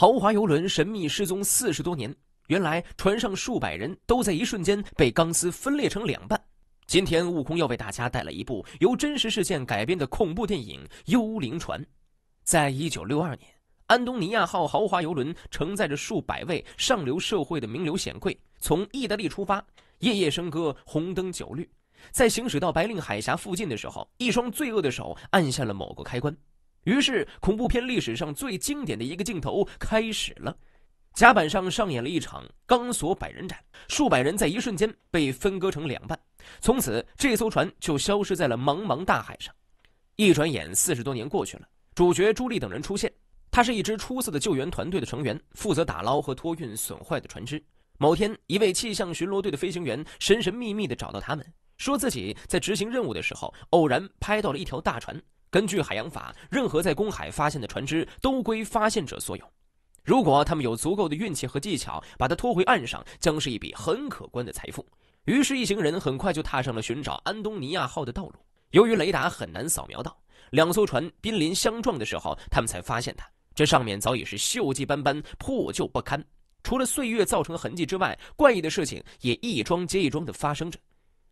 豪华游轮神秘失踪四十多年，原来船上数百人都在一瞬间被钢丝分裂成两半。今天，悟空要为大家带来一部由真实事件改编的恐怖电影《幽灵船》。在一九六二年，安东尼亚号豪华游轮承载着数百位上流社会的名流显贵，从意大利出发，夜夜笙歌，红灯酒绿。在行驶到白令海峡附近的时候，一双罪恶的手按下了某个开关。于是，恐怖片历史上最经典的一个镜头开始了：甲板上上演了一场钢索百人斩，数百人在一瞬间被分割成两半。从此，这艘船就消失在了茫茫大海上。一转眼，四十多年过去了，主角朱莉等人出现。他是一支出色的救援团队的成员，负责打捞和托运损坏的船只。某天，一位气象巡逻队的飞行员神神秘秘的找到他们，说自己在执行任务的时候偶然拍到了一条大船。根据海洋法，任何在公海发现的船只都归发现者所有。如果他们有足够的运气和技巧，把它拖回岸上，将是一笔很可观的财富。于是，一行人很快就踏上了寻找安东尼亚号的道路。由于雷达很难扫描到，两艘船濒临相撞的时候，他们才发现它。这上面早已是锈迹斑斑、破旧不堪。除了岁月造成的痕迹之外，怪异的事情也一桩接一桩的发生着。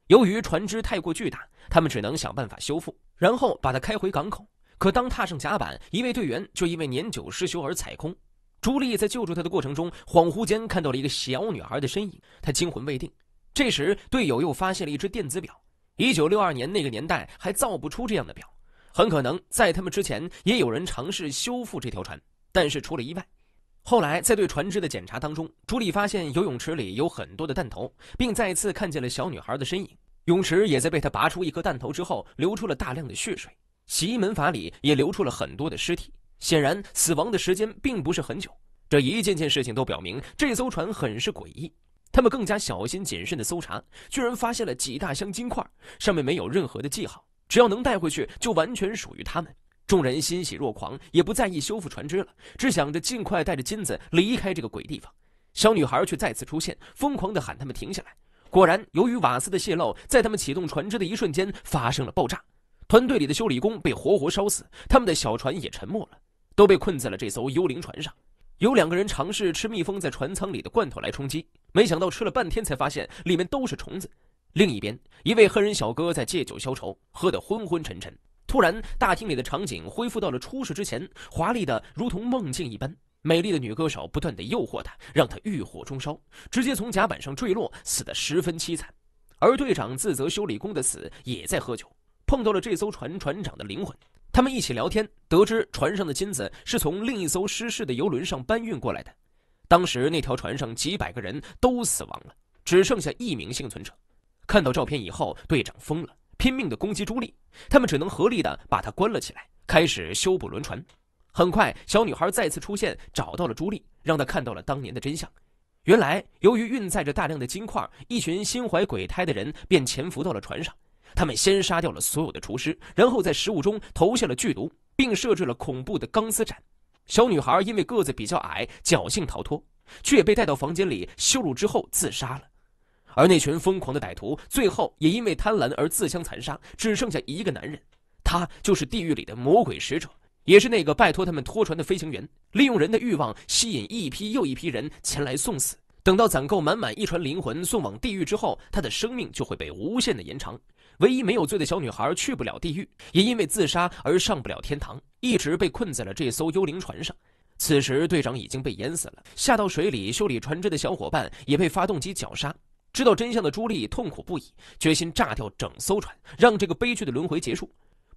由于船只太过巨大，他们只能想办法修复，然后把它开回港口。可当踏上甲板，一位队员就因为年久失修而踩空。朱莉在救助他的过程中，恍惚间看到了一个小女孩的身影，她惊魂未定。这时，队友又发现了一只电子表。一九六二年那个年代还造不出这样的表，很可能在他们之前也有人尝试修复这条船，但是出了意外。后来在对船只的检查当中，朱莉发现游泳池里有很多的弹头，并再次看见了小女孩的身影。泳池也在被他拔出一颗弹头之后，流出了大量的血水。洗衣门阀里也流出了很多的尸体，显然死亡的时间并不是很久。这一件件事情都表明这艘船很是诡异。他们更加小心谨慎的搜查，居然发现了几大箱金块，上面没有任何的记号。只要能带回去，就完全属于他们。众人欣喜若狂，也不在意修复船只了，只想着尽快带着金子离开这个鬼地方。小女孩却再次出现，疯狂的喊他们停下来。果然，由于瓦斯的泄漏，在他们启动船只的一瞬间发生了爆炸。团队里的修理工被活活烧死，他们的小船也沉没了，都被困在了这艘幽灵船上。有两个人尝试吃密封在船舱里的罐头来充饥，没想到吃了半天才发现里面都是虫子。另一边，一位黑人小哥在借酒消愁，喝得昏昏沉沉。突然，大厅里的场景恢复到了出事之前，华丽的如同梦境一般。美丽的女歌手不断的诱惑他，让他欲火中烧，直接从甲板上坠落，死得十分凄惨。而队长自责修理工的死，也在喝酒，碰到了这艘船船长的灵魂。他们一起聊天，得知船上的金子是从另一艘失事的游轮上搬运过来的。当时那条船上几百个人都死亡了，只剩下一名幸存者。看到照片以后，队长疯了，拼命的攻击朱莉。他们只能合力的把他关了起来，开始修补轮船。很快，小女孩再次出现，找到了朱莉，让她看到了当年的真相。原来，由于运载着大量的金块，一群心怀鬼胎的人便潜伏到了船上。他们先杀掉了所有的厨师，然后在食物中投下了剧毒，并设置了恐怖的钢丝斩。小女孩因为个子比较矮，侥幸逃脱，却也被带到房间里羞辱之后自杀了。而那群疯狂的歹徒最后也因为贪婪而自相残杀，只剩下一个男人，他就是地狱里的魔鬼使者。也是那个拜托他们拖船的飞行员，利用人的欲望吸引一批又一批人前来送死。等到攒够满满一船灵魂送往地狱之后，他的生命就会被无限的延长。唯一没有罪的小女孩去不了地狱，也因为自杀而上不了天堂，一直被困在了这艘幽灵船上。此时，队长已经被淹死了，下到水里修理船只的小伙伴也被发动机绞杀。知道真相的朱莉痛苦不已，决心炸掉整艘船，让这个悲剧的轮回结束。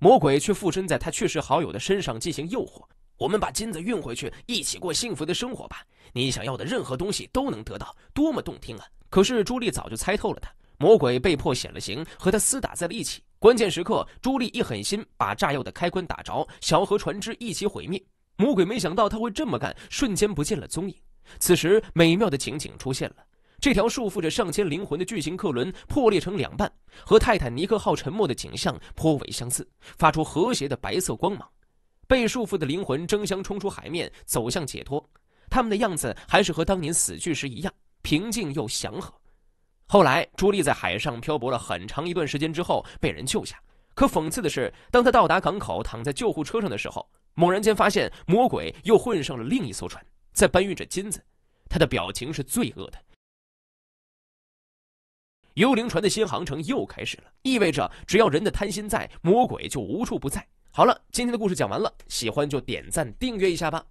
魔鬼却附身在他去世好友的身上进行诱惑。我们把金子运回去，一起过幸福的生活吧。你想要的任何东西都能得到，多么动听啊！可是朱莉早就猜透了他。魔鬼被迫显了形，和他厮打在了一起。关键时刻，朱莉一狠心，把炸药的开关打着，小河船只一起毁灭。魔鬼没想到他会这么干，瞬间不见了踪影。此时，美妙的情景出现了。这条束缚着上千灵魂的巨型客轮破裂成两半，和泰坦尼克号沉没的景象颇为相似，发出和谐的白色光芒。被束缚的灵魂争相冲出海面，走向解脱，他们的样子还是和当年死去时一样平静又祥和。后来，朱莉在海上漂泊了很长一段时间之后被人救下。可讽刺的是，当她到达港口，躺在救护车上的时候，猛然间发现魔鬼又混上了另一艘船，在搬运着金子。他的表情是罪恶的。幽灵船的新航程又开始了，意味着只要人的贪心在，魔鬼就无处不在。好了，今天的故事讲完了，喜欢就点赞、订阅一下吧。